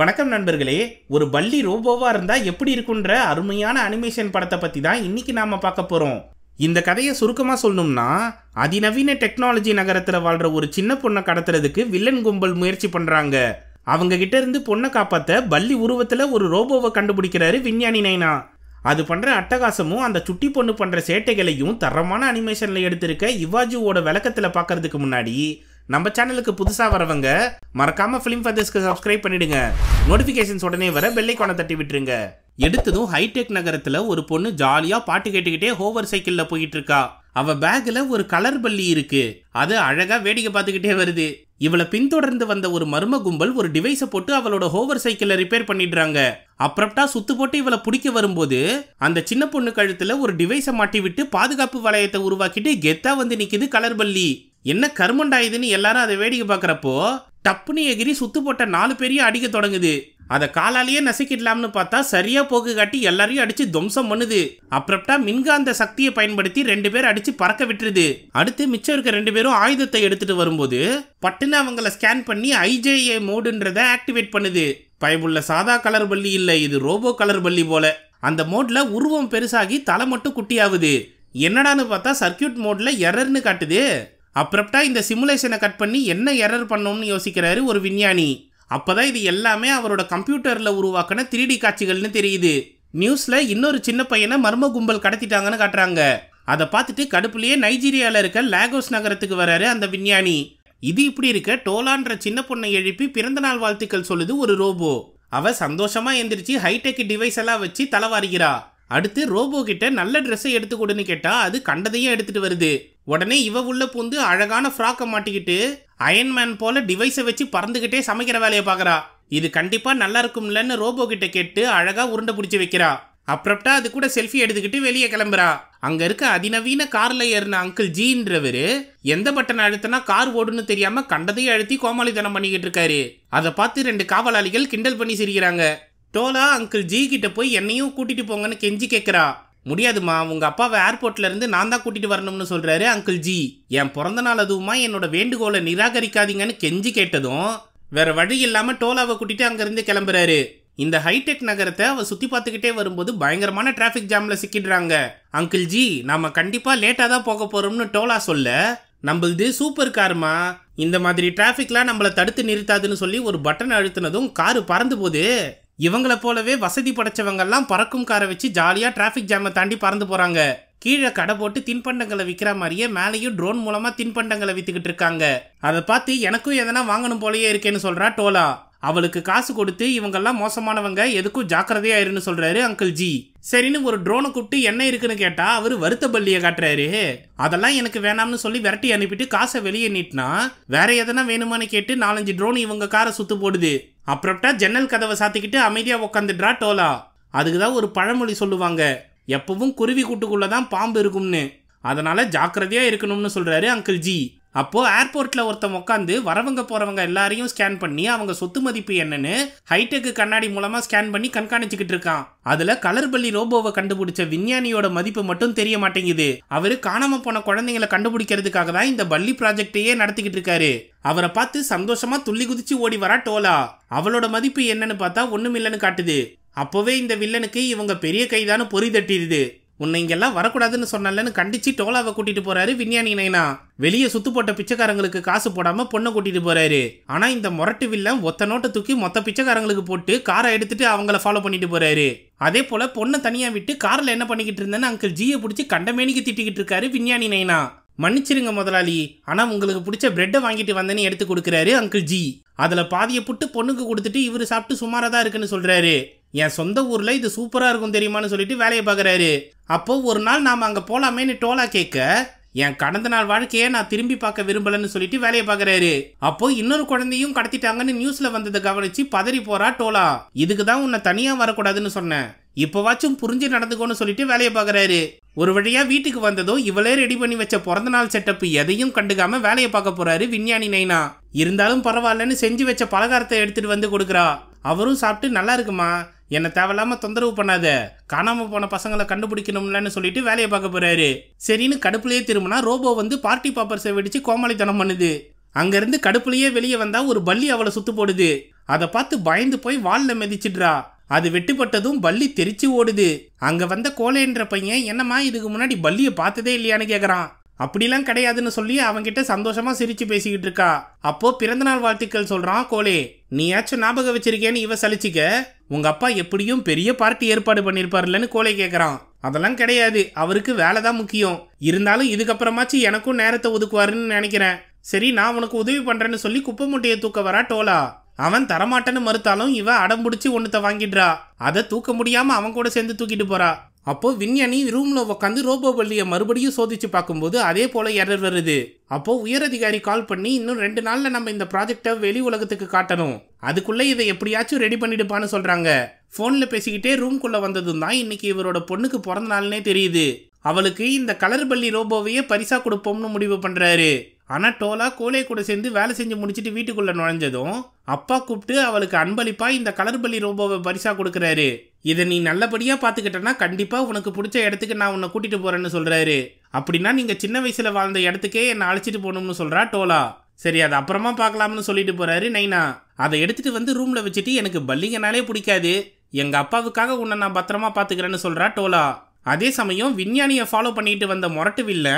வணக்கம் நண்பர்களே ஒரு பள்ளி ரோபோவாக இருந்தால் எப்படி இருக்குன்ற அருமையான அனிமேஷன் படத்தை பற்றி தான் இன்றைக்கி நாம் பார்க்க போகிறோம் இந்த கதையை சுருக்கமாக சொல்லணும்னா அதிநவீன டெக்னாலஜி நகரத்தில் வாழ்கிற ஒரு சின்ன பொண்ணை கடத்துறதுக்கு வில்லன் கும்பல் முயற்சி பண்ணுறாங்க அவங்க கிட்ட இருந்து பொண்ணை காப்பாற்ற பள்ளி உருவத்தில் ஒரு ரோபோவை கண்டுபிடிக்கிறாரு விஞ்ஞானி நைனா அது பண்ணுற அட்டகாசமும் அந்த சுட்டி பொண்ணு பண்ணுற சேட்டைகளையும் தரமான அனிமேஷனில் எடுத்திருக்க இவாஜுவோட விளக்கத்தில் பார்க்கறதுக்கு முன்னாடி நம்ம சேனலுக்கு புதுசாக வரவங்க மறக்காம ஃபிலிம் ஃபதர்ஸ்க்கு சப்ஸ்கிரைப் பண்ணிடுங்க நோட்டிஃபிகேஷன்ஸ் உடனே வர பெல்லைக்கான தட்டி விட்டுருங்க எடுத்ததும் ஹைடெக் நகரத்தில் ஒரு பொண்ணு ஜாலியாக பாட்டு கேட்டுக்கிட்டே ஹோவர் சைக்கிளில் போயிட்டு இருக்கா அவ பேக்கில் ஒரு கலர் பள்ளி இருக்கு அது அழகா வேடிக்கை பார்த்துக்கிட்டே வருது இவளை பின்தொடர்ந்து வந்த ஒரு மர்ம கும்பல் ஒரு டிவைஸை போட்டு அவளோட ஹோவர் சைக்கிளை ரிப்பேர் பண்ணிடுறாங்க அப்புறப்டா சுத்து போட்டு இவளை பிடிக்க வரும்போது அந்த சின்ன பொண்ணு கழுத்துல ஒரு டிவைஸை மாட்டி விட்டு பாதுகாப்பு வளையத்தை உருவாக்கிட்டு கெத்தா வந்து நிக்குது கலர் பள்ளி என்ன கருமண்டாயுதுன்னு எல்லாரும் அதை வேடிக்கை பார்க்குறப்போ டப்புனு எகிரி சுத்து போட்ட நாலு பேரையும் அடிக்க தொடங்குது அதை காலாலேயே நசுக்கிடலாம்னு பார்த்தா சரியா போக்கு காட்டி எல்லாரையும் அடிச்சு துவம்சம் பண்ணுது அப்புறப்டா மின்காந்த சக்தியை பயன்படுத்தி ரெண்டு பேர் அடிச்சு பறக்க விட்டுருது அடுத்து மிச்சம் இருக்க ரெண்டு பேரும் ஆயுதத்தை எடுத்துட்டு வரும்போது பட்டுன்னு அவங்கள ஸ்கேன் பண்ணி ஐஜேஏ மோடுன்றத ஆக்டிவேட் பண்ணுது பயமுள்ள சாதா கலர் பள்ளி இல்லை இது ரோபோ கலர் பள்ளி போல அந்த மோட்ல உருவம் பெருசாகி தலை மட்டும் குட்டியாகுது என்னடான்னு பார்த்தா சர்க்கியூட் மோட்ல எரர்னு காட்டுது அப்ரப்டாக இந்த சிமுலேஷனை கட் பண்ணி என்ன எரர் பண்ணோம்னு யோசிக்கிறாரு ஒரு விஞ்ஞானி அப்போ தான் இது எல்லாமே அவரோட கம்ப்யூட்டரில் உருவாக்கின த்ரீ காட்சிகள்னு தெரியுது நியூஸில் இன்னொரு சின்ன பையனை மர்ம கும்பல் கடத்திட்டாங்கன்னு காட்டுறாங்க அதை பார்த்துட்டு கடுப்புலேயே நைஜீரியாவில் இருக்க லேகோஸ் நகரத்துக்கு வராரு அந்த விஞ்ஞானி இது இப்படி இருக்க டோலான்ற சின்ன பொண்ணை எழுப்பி பிறந்தநாள் வாழ்த்துக்கள் சொல்லுது ஒரு ரோபோ அவ சந்தோஷமா எந்திரிச்சு ஹைடெக் டிவைஸ் எல்லாம் வச்சு தலைவாரிகிறா அடுத்து ரோபோ கிட்ட நல்ல ட்ரெஸ்ஸை எடுத்து கொடுன்னு கேட்டா அது கண்டதையும் எடுத்துட்டு வருது உடனே இவ உள்ள பூந்து அழகான ஃப்ராக்கை மாட்டிக்கிட்டு அயன்மேன் போல டிவைஸை வச்சு பறந்துகிட்டே சமைக்கிற வேலையை பார்க்குறா இது கண்டிப்பா நல்லா இருக்கும்லன்னு ரோபோ கிட்ட கேட்டு அழகா உருண்டை பிடிச்சி வைக்கிறா அப்ரப்டா அது கூட செல்ஃபி எடுத்துக்கிட்டு வெளியே கிளம்புறா அங்க இருக்க அதிநவீன கார்ல ஏறின அங்கிள் ஜீன்றவரு எந்த பட்டன் அழுத்தினா கார் ஓடுன்னு தெரியாம கண்டதையும் அழுத்தி கோமாளித்தனம் பண்ணிக்கிட்டு இருக்காரு அதை பார்த்து ரெண்டு காவலாளிகள் கிண்டல் பண்ணி சிரிக்கிறாங்க டோலா அங்கிள் ஜி கிட்ட போய் என்னையும் கூட்டிகிட்டு போங்கன்னு கெஞ்சி கேட்குறா முடியாதுமா உங்க அப்பாவை ஏர்போர்ட்ல இருந்து நான் தான் கூட்டிட்டு வரணும்னு சொல்றாரு அங்கிள் ஜி என் பிறந்த நாள் அதுவுமா என்னோட வேண்டுகோளை நிராகரிக்காதீங்கன்னு கெஞ்சி கேட்டதும் வேற வழி இல்லாம டோலாவை கூட்டிட்டு அங்கிருந்து கிளம்புறாரு இந்த ஹைடெக் நகரத்தை அவ சுத்தி பார்த்துக்கிட்டே வரும்போது பயங்கரமான டிராஃபிக் ஜாம்ல சிக்கிடுறாங்க அங்கிள் ஜி நாம கண்டிப்பா லேட்டா தான் போக போறோம்னு டோலா சொல்ல நம்மளது சூப்பர் கார்மா இந்த மாதிரி டிராஃபிக்லாம் நம்மளை தடுத்து நிறுத்தாதுன்னு சொல்லி ஒரு பட்டன் அழுத்தினதும் காரு பறந்து போகுது இவங்களை போலவே வசதி படைச்சவங்கெல்லாம் பறக்கும் காரை வச்சு ஜாலியாக டிராஃபிக் ஜாமை தாண்டி பறந்து போகிறாங்க கீழே கடை போட்டு தின்பண்டங்களை விற்கிற மாதிரியே மேலேயும் ட்ரோன் மூலமாக தின்பண்டங்களை விற்றுக்கிட்டு இருக்காங்க அதை பார்த்து எனக்கும் எதனா வாங்கணும் போலயே இருக்கேன்னு சொல்கிறா டோலா அவளுக்கு காசு கொடுத்து இவங்கெல்லாம் மோசமானவங்க எதுக்கும் ஜாக்கிரதையா இருன்னு சொல்றாரு அங்கிள் ஜி சரின்னு ஒரு ட்ரோனை கூப்பிட்டு என்ன இருக்குன்னு கேட்டா அவரு வருத்த பள்ளிய காட்டுறாரு அதெல்லாம் எனக்கு வேணாம்னு சொல்லி விரட்டி அனுப்பிட்டு காசை வெளியே நீட்டினா வேற எதனா வேணுமான்னு கேட்டு நாலஞ்சு ட்ரோன் இவங்க காரை சுத்து போடுது அப்புறம்ட்டா ஜன்னல் கதவை சாத்திக்கிட்டு அமைதியாக உக்காந்துடுறா டோலா அதுக்கு தான் ஒரு பழமொழி சொல்லுவாங்க எப்பவும் குருவி கூட்டுக்குள்ளே தான் பாம்பு இருக்கும்னு அதனால் ஜாக்கிரதையாக இருக்கணும்னு சொல்கிறாரு அங்கிள் ஜி அப்போது ஏர்போர்ட்டில் ஒருத்தன் உட்காந்து வரவங்க போகிறவங்க எல்லாரையும் ஸ்கேன் பண்ணி அவங்க சொத்து மதிப்பு என்னன்னு ஹைடெக் கண்ணாடி மூலமாக ஸ்கேன் பண்ணி கண்காணிச்சுக்கிட்டு இருக்கான் அதில் பள்ளி ரோபோவை கண்டுபிடிச்ச விஞ்ஞானியோட மதிப்பு மட்டும் தெரிய மாட்டேங்குது அவர் காணாமல் போன குழந்தைங்களை கண்டுபிடிக்கிறதுக்காக தான் இந்த பள்ளி ப்ராஜெக்டையே நடத்திக்கிட்டு இருக்காரு அவரை பார்த்து சந்தோஷமா துள்ளி குதிச்சு ஓடி வரா டோலா அவளோட மதிப்பு என்னன்னு பார்த்தா ஒன்றும் இல்லைன்னு காட்டுது அப்போவே இந்த வில்லனுக்கு இவங்க பெரிய கைதான பொறி தட்டிடுது உன்னை இங்கெல்லாம் வரக்கூடாதுன்னு சொன்னலன்னு கண்டிச்சு டோலாவை கூட்டிட்டு போறாரு விஞ்ஞானி நைனா வெளியே சுத்து போட்ட பிச்சைக்காரங்களுக்கு காசு போடாம பொண்ணை கூட்டிட்டு போறாரு ஆனா இந்த மொரட்டு வில்ல ஒத்த நோட்டை தூக்கி மொத்த பிச்சைக்காரங்களுக்கு போட்டு காரை எடுத்துட்டு அவங்கள ஃபாலோ பண்ணிட்டு போறாரு அதே போல பொண்ணை தனியா விட்டு கார்ல என்ன பண்ணிக்கிட்டு இருந்தேன்னு அங்கிள் ஜியை பிடிச்சி கண்டமேனிக்கு திட்டிக்கிட்டு இருக்காரு விஞ்ஞானி நைனா மன்னிச்சிருங்க முதலாளி ஆனால் உங்களுக்கு பிடிச்ச பிரெட்டை வாங்கிட்டு வந்தேன்னு எடுத்து கொடுக்குறாரு அங்கிள் ஜி அதில் பாதியை புட்டு பொண்ணுக்கு கொடுத்துட்டு இவர் சாப்பிட்டு சுமாராக தான் இருக்குன்னு சொல்கிறாரு என் சொந்த ஊரில் இது சூப்பராக இருக்கும் தெரியுமான்னு சொல்லிட்டு வேலையை பார்க்குறாரு அப்போ ஒரு நாள் நாம் அங்கே போகலாமேன்னு டோலா கேட்க என் கடந்த நாள் வாழ்க்கையை நான் திரும்பி பார்க்க விரும்பலன்னு சொல்லிட்டு வேலையை பார்க்குறாரு அப்போ இன்னொரு குழந்தையும் கடத்திட்டாங்கன்னு நியூஸில் வந்ததை கவனிச்சு பதறி போறா டோலா இதுக்கு தான் உன்னை தனியாக வரக்கூடாதுன்னு சொன்னேன் இப்போவாச்சும் புரிஞ்சு நடந்துக்கோன்னு சொல்லிட்டு வேலையை பார்க்குறாரு ஒரு வழியாக வீட்டுக்கு வந்ததோ இவளே ரெடி பண்ணி வச்ச பிறந்த நாள் செட்டப் எதையும் கண்டுக்காம வேலையை பார்க்க போறாரு விஞ்ஞானி நைனா இருந்தாலும் பரவாயில்லன்னு செஞ்சு வச்ச பலகாரத்தை எடுத்துட்டு வந்து கொடுக்குறா அவரும் சாப்பிட்டு நல்லா இருக்குமா என்னை தேவையில்லாமல் தொந்தரவு பண்ணாத காணாமல் போன பசங்களை கண்டுபிடிக்கணும்லன்னு சொல்லிட்டு வேலையை பார்க்க போகிறாரு சரின்னு கடுப்புலையே திரும்பினா ரோபோ வந்து பார்ட்டி பாப்பர்ஸை வெடிச்சு கோமாளித்தனம் பண்ணுது அங்கேருந்து கடுப்புலையே வெளியே வந்தால் ஒரு பள்ளி அவளை சுத்து போடுது அதை பார்த்து பயந்து போய் வாலில் மெதிச்சிடுறா அது வெட்டுப்பட்டதும் பள்ளி தெரிச்சு ஓடுது அங்கே வந்த கோலைன்ற பையன் என்னம்மா இதுக்கு முன்னாடி பள்ளியை பார்த்ததே இல்லையான்னு கேட்குறான் அப்படிலாம் கிடையாதுன்னு சொல்லி அவங்கிட்ட சந்தோஷமா சிரிச்சு பேசிக்கிட்டு இருக்கா அப்போ பிறந்தநாள் வாழ்த்துக்கள் சொல்றான் கோலே நீயாச்சும் ஞாபகம் வச்சிருக்கேன்னு இவ சலிச்சிக்க உங்க அப்பா எப்படியும் பெரிய பார்ட்டி ஏற்பாடு பண்ணிருப்பாருலன்னு கோலை கேக்குறான் அதெல்லாம் கிடையாது அவருக்கு வேலை தான் முக்கியம் இருந்தாலும் இதுக்கப்புறமாச்சு எனக்கும் நேரத்தை ஒதுக்குவாருன்னு நினைக்கிறேன் சரி நான் உனக்கு உதவி பண்றேன்னு சொல்லி குப்பை மூட்டையை தூக்க வரா டோலா அவன் தரமாட்டேன்னு மறுத்தாலும் இவன் அடம் பிடிச்சி வாங்கிடுறா அதை தூக்க முடியாம அவன் கூட சேர்ந்து தூக்கிட்டு போறா அப்போது விஞ்ஞானி ரூமில் உட்காந்து ரோபோ பள்ளியை மறுபடியும் சோதித்து பார்க்கும்போது அதே போல் எரர் வருது அப்போது அதிகாரி கால் பண்ணி இன்னும் ரெண்டு நாளில் நம்ம இந்த ப்ராஜெக்டை வெளி உலகத்துக்கு காட்டணும் அதுக்குள்ள இதை எப்படியாச்சும் ரெடி பண்ணிடுப்பான்னு சொல்கிறாங்க ஃபோனில் பேசிக்கிட்டே குள்ள வந்ததும் தான் இன்றைக்கி இவரோட பொண்ணுக்கு பிறந்த நாள்னே தெரியுது அவளுக்கு இந்த கலர் பள்ளி ரோபோவையே பரிசாக கொடுப்போம்னு முடிவு பண்ணுறாரு ஆனால் டோலா கோலே கூட சேர்ந்து வேலை செஞ்சு முடிச்சுட்டு வீட்டுக்குள்ளே நுழைஞ்சதும் அப்பா கூப்பிட்டு அவளுக்கு அன்பளிப்பாக இந்த கலர் பலி ரோபோவை பரிசாக கொடுக்குறாரு இதை நீ நல்லபடியாக பார்த்துக்கிட்டனா கண்டிப்பாக உனக்கு பிடிச்ச இடத்துக்கு நான் உன்னை கூட்டிகிட்டு போகிறேன்னு சொல்கிறாரு அப்படின்னா நீங்கள் சின்ன வயசில் வாழ்ந்த இடத்துக்கே என்னை அழைச்சிட்டு போகணும்னு சொல்கிறா டோலா சரி அது அப்புறமா பார்க்கலாம்னு சொல்லிட்டு போகிறாரு நைனா அதை எடுத்துகிட்டு வந்து ரூமில் வச்சுட்டு எனக்கு பல்லிங்கனாலே பிடிக்காது எங்கள் அப்பாவுக்காக உன்னை நான் பத்திரமா பார்த்துக்கிறேன்னு சொல்கிறா டோலா அதே சமயம் விஞ்ஞானியை ஃபாலோ பண்ணிட்டு வந்த முரட்டு வில்ல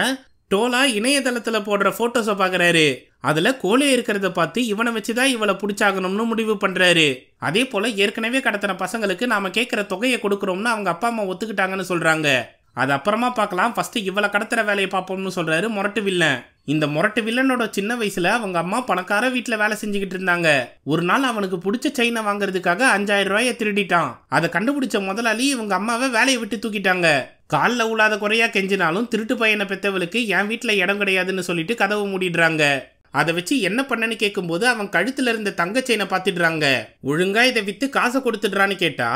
டோலா இணையதளத்தில் போடுற ஃபோட்டோஸை பார்க்குறாரு அதில் கோழி இருக்கிறத பார்த்து இவனை வச்சு தான் இவளை பிடிச்சாகணும்னு முடிவு பண்ணுறாரு அதே போல் ஏற்கனவே கடத்தின பசங்களுக்கு நாம் கேட்குற தொகையை கொடுக்குறோம்னு அவங்க அப்பா அம்மா ஒத்துக்கிட்டாங்கன்னு சொல்கிறாங்க அது அப்புறமா பார்க்கலாம் ஃபஸ்ட்டு இவளை கடத்துகிற வேலையை பார்ப்போம்னு சொல்கிறாரு முரட்டு வில்லன் இந்த முரட்டு வில்லனோட சின்ன வயசுல அவங்க அம்மா பணக்கார வீட்டில் வேலை செஞ்சுக்கிட்டு இருந்தாங்க ஒரு நாள் அவனுக்கு பிடிச்ச செயினை வாங்குறதுக்காக அஞ்சாயிரம் ரூபாயை திருடிட்டான் அதை கண்டுபிடிச்ச முதலாளி இவங்க அம்மாவை வேலையை விட்டு தூக்கிட்டாங்க காலில் உள்ளாத குறையா கெஞ்சினாலும் திருட்டு பையனை பெத்தவளுக்கு என் வீட்டில் இடம் கிடையாதுன்னு சொல்லிட்டு கதவு மூடிடுறாங்க அதை வச்சு என்ன பண்ணனு கேட்கும்போது அவன் கழுத்துல இருந்த தங்க செயனை பார்த்துடுறாங்க ஒழுங்கா இதை வித்து காசை கொடுத்துடுறான்னு கேட்டா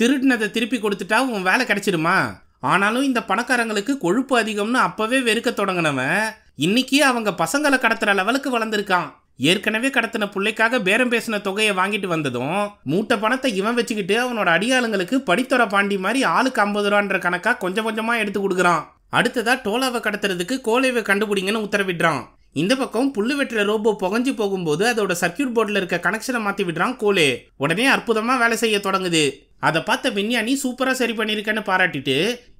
திருடினதை திருப்பி கொடுத்துட்டா உன் வேலை கிடைச்சிடுமா ஆனாலும் இந்த பணக்காரங்களுக்கு கொழுப்பு அதிகம்னு அப்பவே வெறுக்க தொடங்கினவன் இன்னைக்கு அவங்க பசங்களை கடத்துற லெவலுக்கு வளர்ந்துருக்கான் ஏற்கனவே கடத்தின பிள்ளைக்காக பேரம் பேசின தொகையை வாங்கிட்டு வந்ததும் மூட்டை பணத்தை இவன் வச்சுக்கிட்டு அவனோட அடியாளுங்களுக்கு படித்தொர பாண்டி மாதிரி ஆளுக்கு ஐம்பது ரூபான்ற கணக்கா கொஞ்சம் கொஞ்சமா எடுத்து கொடுக்குறான் அடுத்ததா டோலாவை கடத்துறதுக்கு கோலைவை கண்டுபிடிங்கன்னு உத்தரவிடுறான் இந்த பக்கம் புல்லு வெட்டுற ரோபோ புகஞ்சு போகும்போது அதோட சர்க்கியூட் போர்டில் இருக்க கனெக்ஷனை மாற்றி விடுறான் கோலே உடனே அற்புதமாக வேலை செய்ய தொடங்குது அதை பார்த்த விஞ்ஞானி சூப்பராக சரி பண்ணியிருக்கேன்னு பாராட்டிட்டு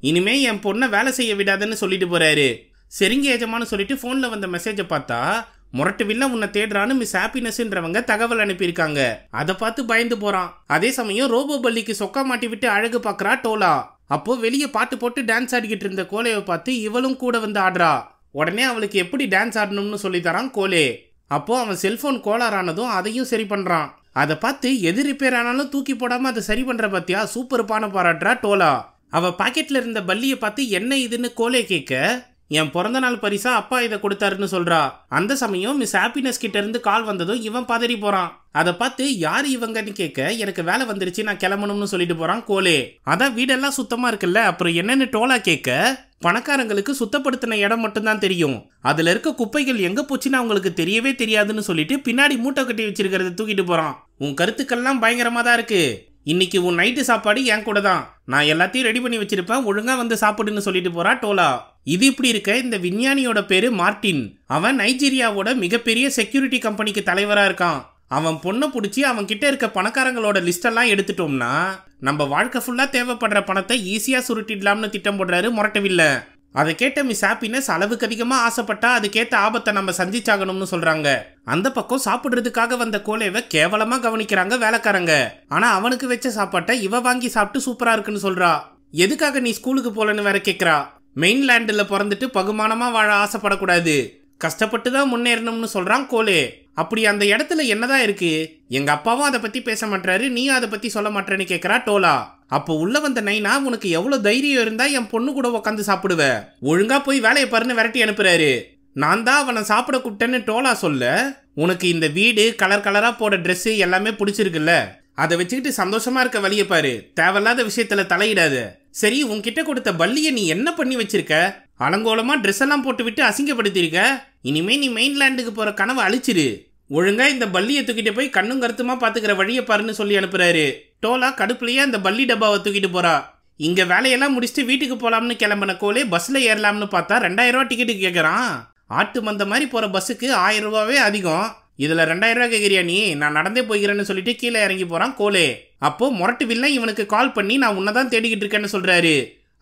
இனிமே என் பொண்ணை வேலை செய்ய விடாதுன்னு சொல்லிட்டு போறாரு சரிங்க ஏஜமானு சொல்லிட்டு ஃபோனில் வந்த மெசேஜை பார்த்தா முரட்டு வில்ல உன்னை தேடுறான்னு மிஸ் ஹாப்பினஸ்ன்றவங்க தகவல் அனுப்பியிருக்காங்க அதை பார்த்து பயந்து போறான் அதே சமயம் ரோபோ பள்ளிக்கு சொக்கா மாட்டி விட்டு அழகு பார்க்குறா டோலா அப்போ வெளியே பாட்டு போட்டு டான்ஸ் ஆடிக்கிட்டு இருந்த கோலையை பார்த்து இவளும் கூட வந்து ஆடுறா உடனே அவளுக்கு எப்படி டான்ஸ் ஆடணும்னு சொல்லி தரான் கோலே அப்போ அவன் செல்போன் கோளாறானதும் அதையும் சரி பண்ணுறான் அதை பார்த்து எது ரிப்பேர் ஆனாலும் தூக்கி போடாமல் அதை சரி பண்ணுற பார்த்தியா சூப்பர் பானை பாராட்டுறா டோலா அவள் பாக்கெட்டில் இருந்த பல்லியை பார்த்து என்ன இதுன்னு கோலே கேட்க என் பிறந்தநாள் பரிசா அப்பா இதை கொடுத்தாருன்னு சொல்றா அந்த சமயம் மிஸ் ஹாப்பினஸ் கிட்ட இருந்து கால் வந்ததும் இவன் பதறி போறான் அதை பார்த்து யார் இவங்கன்னு கேட்க எனக்கு வேலை வந்துருச்சு நான் கிளம்பணும்னு சொல்லிட்டு போறான் கோலே அதான் வீடெல்லாம் சுத்தமா இருக்குல்ல அப்புறம் என்னன்னு டோலா கேட்க பணக்காரங்களுக்கு சுத்தப்படுத்தின இடம் மட்டும்தான் தெரியும் அதுல இருக்க குப்பைகள் எங்க போச்சுன்னு அவங்களுக்கு தெரியவே தெரியாதுன்னு சொல்லிட்டு பின்னாடி மூட்டை கட்டி வச்சிருக்கிறத தூக்கிட்டு போறான் உன் கருத்துக்கள்லாம் பயங்கரமா தான் இருக்கு இன்னைக்கு உன் நைட்டு சாப்பாடு என் கூட தான் நான் எல்லாத்தையும் ரெடி பண்ணி வச்சிருப்பேன் ஒழுங்கா வந்து சாப்பிடுன்னு சொல்லிட்டு போறா டோலா இது இப்படி இருக்க இந்த விஞ்ஞானியோட பேரு மார்டின் அவன் நைஜீரியாவோட மிகப்பெரிய செக்யூரிட்டி கம்பெனிக்கு தலைவராக இருக்கான் அவன் பொண்ணை பிடிச்சி அவன் கிட்ட இருக்க பணக்காரங்களோட லிஸ்டெல்லாம் எடுத்துட்டோம்னா நம்ம வாழ்க்கை ஃபுல்லாக தேவைப்படுற பணத்தை ஈஸியாக சுருட்டிடலாம்னு திட்டம் போடுறாரு முரட்டவில்ல அதை கேட்ட மிஸ் ஹாப்பினஸ் அளவுக்கு அதிகமாக ஆசைப்பட்டா அதுக்கேற்ற ஆபத்தை நம்ம சந்திச்சாகணும்னு சொல்கிறாங்க அந்த பக்கம் சாப்பிட்றதுக்காக வந்த கோலேவை கேவலமாக கவனிக்கிறாங்க வேலைக்காரங்க ஆனால் அவனுக்கு வச்ச சாப்பாட்டை இவ வாங்கி சாப்பிட்டு சூப்பராக இருக்குன்னு சொல்கிறா எதுக்காக நீ ஸ்கூலுக்கு போலன்னு வேற கேட்குறா மெயின்லேண்டில் பிறந்துட்டு பகுமானமாக வாழ ஆசைப்படக்கூடாது கஷ்டப்பட்டு தான் முன்னேறணும்னு சொல்கிறான் கோலே அப்படி அந்த இடத்துல என்னதான் இருக்கு எங்கள் அப்பாவும் அதை பற்றி பேச மாட்டாரு நீயும் அதை பற்றி சொல்ல மாட்டேன்னு கேட்கறா டோலா அப்போ உள்ள வந்த நைனா உனக்கு எவ்வளோ தைரியம் இருந்தா என் பொண்ணு கூட உட்காந்து சாப்பிடுவ ஒழுங்கா போய் வேலையை பாருன்னு விரட்டி அனுப்புறாரு நான் தான் அவனை சாப்பிட கூப்பிட்டேன்னு டோலா சொல்ல உனக்கு இந்த வீடு கலர் கலராக போட ட்ரெஸ்ஸு எல்லாமே பிடிச்சிருக்குல்ல அதை வச்சுக்கிட்டு சந்தோஷமா இருக்க வழியை பாரு தேவையில்லாத விஷயத்துல தலையிடாது சரி உன்கிட்ட கொடுத்த பள்ளியை நீ என்ன பண்ணி வச்சிருக்க அலங்கோலமா ட்ரெஸ் எல்லாம் போட்டு விட்டு அசிங்கப்படுத்தியிருக்க இனிமே நீ மெயின்லேண்டுக்கு போற கனவை அழிச்சிரு ஒழுங்கா இந்த பள்ளியை தூக்கிட்டு போய் கண்ணும் கருத்துமா பாத்துக்கிற வழியை பாருன்னு சொல்லி அனுப்புறாரு டோலா கடுப்புலயே அந்த பள்ளி டப்பாவை தூக்கிட்டு போறா இங்க வேலையெல்லாம் முடிச்சுட்டு வீட்டுக்கு போலாம்னு கிளம்பின கோலே பஸ்ல ஏறலாம்னு பார்த்தா ரெண்டாயிரம் ரூபா டிக்கெட்டு கேட்கறான் ஆட்டு மந்த மாதிரி போற பஸ்ஸுக்கு ஆயிரம் ரூபாவே அதிகம் இதில் ரெண்டாயிரம் ரூபாய் கேட்குறியா நீ நான் நடந்தே போய்க்கிறேன்னு சொல்லிட்டு கீழே இறங்கி போகிறான் கோலே அப்போது முரட்டு வில்லன் இவனுக்கு கால் பண்ணி நான் உன்னை தான் தேடிக்கிட்டு இருக்கேன்னு சொல்கிறாரு